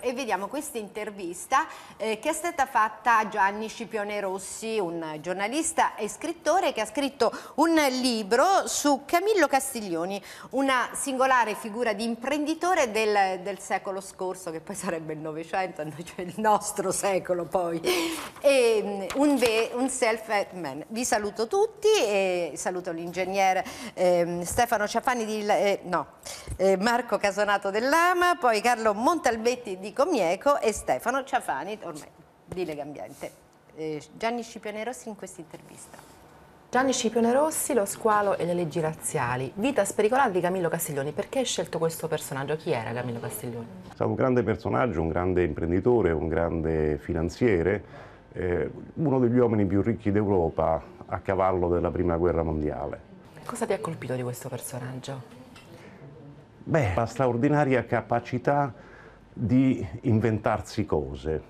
E vediamo questa intervista eh, che è stata fatta a Gianni Scipione Rossi, un giornalista e scrittore che ha scritto un libro su Camillo Castiglioni, una singolare figura di imprenditore del, del secolo scorso, che poi sarebbe il Novecento, cioè il nostro secolo poi, e, mm, un, un self-help man. Vi saluto tutti e saluto l'ingegnere eh, Stefano Ciafani, di, eh, no, eh, Marco Casonato dell'Ama, poi Carlo Montalbetti di Comieco e Stefano Ciafani, ormai di Legambiente. Eh, Gianni Scipione Rossi in questa intervista. Gianni Scipione Rossi, Lo squalo e le leggi razziali. Vita spericolata di Camillo Castiglioni. Perché hai scelto questo personaggio? Chi era Camillo Castiglioni? Sarà un grande personaggio, un grande imprenditore, un grande finanziere, eh, uno degli uomini più ricchi d'Europa a cavallo della Prima Guerra Mondiale. Cosa ti ha colpito di questo personaggio? Beh, la straordinaria capacità di inventarsi cose.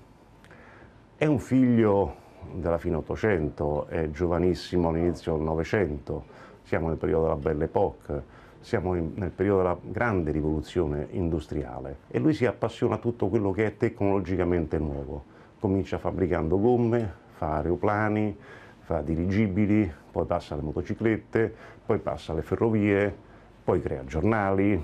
È un figlio della fine Ottocento, è giovanissimo all'inizio del Novecento, siamo nel periodo della Belle Époque, siamo in, nel periodo della grande rivoluzione industriale e lui si appassiona a tutto quello che è tecnologicamente nuovo. Comincia fabbricando gomme, fa aeroplani, fa dirigibili, poi passa alle motociclette, poi passa alle ferrovie, poi crea giornali,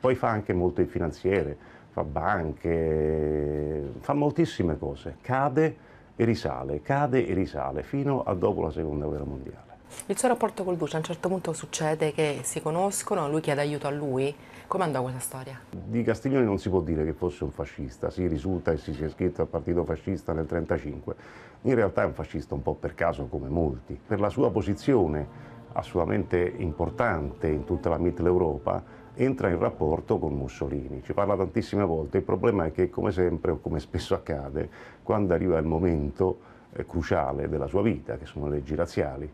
poi fa anche molto il finanziere, fa banche, fa moltissime cose, cade e risale, cade e risale fino a dopo la seconda guerra mondiale. Il suo rapporto col Duce a un certo punto succede che si conoscono, lui chiede aiuto a lui. Come andò questa storia? Di Castiglioni non si può dire che fosse un fascista, si risulta e si sia iscritto al partito fascista nel 1935. In realtà è un fascista un po' per caso come molti. Per la sua posizione assolutamente importante in tutta la Mitteleuropa, entra in rapporto con Mussolini, ci parla tantissime volte, il problema è che come sempre o come spesso accade, quando arriva il momento eh, cruciale della sua vita, che sono le leggi razziali,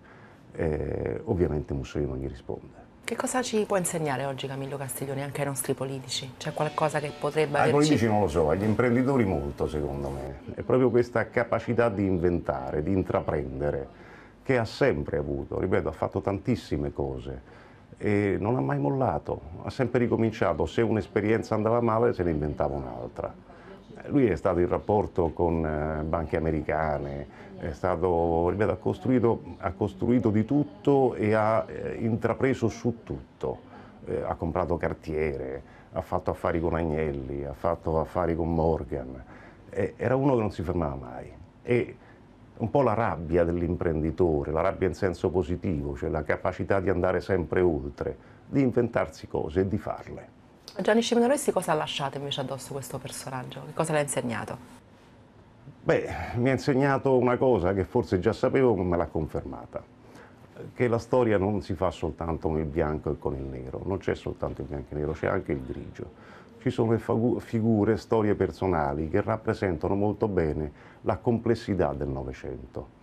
eh, ovviamente Mussolini non gli risponde. Che cosa ci può insegnare oggi Camillo Castiglione anche ai nostri politici? C'è qualcosa che potrebbe averci... Ai politici non lo so, agli imprenditori molto secondo me. È proprio questa capacità di inventare, di intraprendere, che ha sempre avuto. Ripeto, ha fatto tantissime cose e non ha mai mollato, ha sempre ricominciato, se un'esperienza andava male se ne inventava un'altra. Eh, lui è stato in rapporto con eh, banche americane, stato, ripeto, ha, costruito, ha, costruito, di tutto e ha eh, intrapreso su tutto, ha comprato cartiere, ha fatto affari con Agnelli, ha fatto affari con Morgan, era uno che non si fermava mai. E, un po' la rabbia dell'imprenditore, la rabbia in senso positivo, cioè la capacità di andare sempre oltre, di inventarsi cose e di farle. Gianni Sciminarosti cosa ha lasciato invece addosso questo personaggio? Che cosa l'ha insegnato? Beh, mi ha insegnato una cosa che forse già sapevo, ma me l'ha confermata che la storia non si fa soltanto con il bianco e con il nero, non c'è soltanto il bianco e il nero, c'è anche il grigio. Ci sono figure, storie personali che rappresentano molto bene la complessità del Novecento.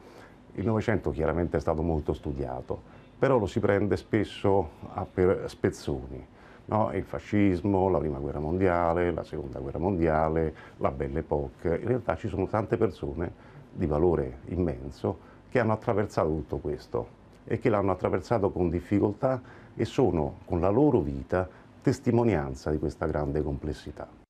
Il Novecento chiaramente è stato molto studiato, però lo si prende spesso a per spezzoni. No? il fascismo, la prima guerra mondiale, la seconda guerra mondiale, la Belle Époque. In realtà ci sono tante persone di valore immenso che hanno attraversato tutto questo e che l'hanno attraversato con difficoltà e sono con la loro vita testimonianza di questa grande complessità.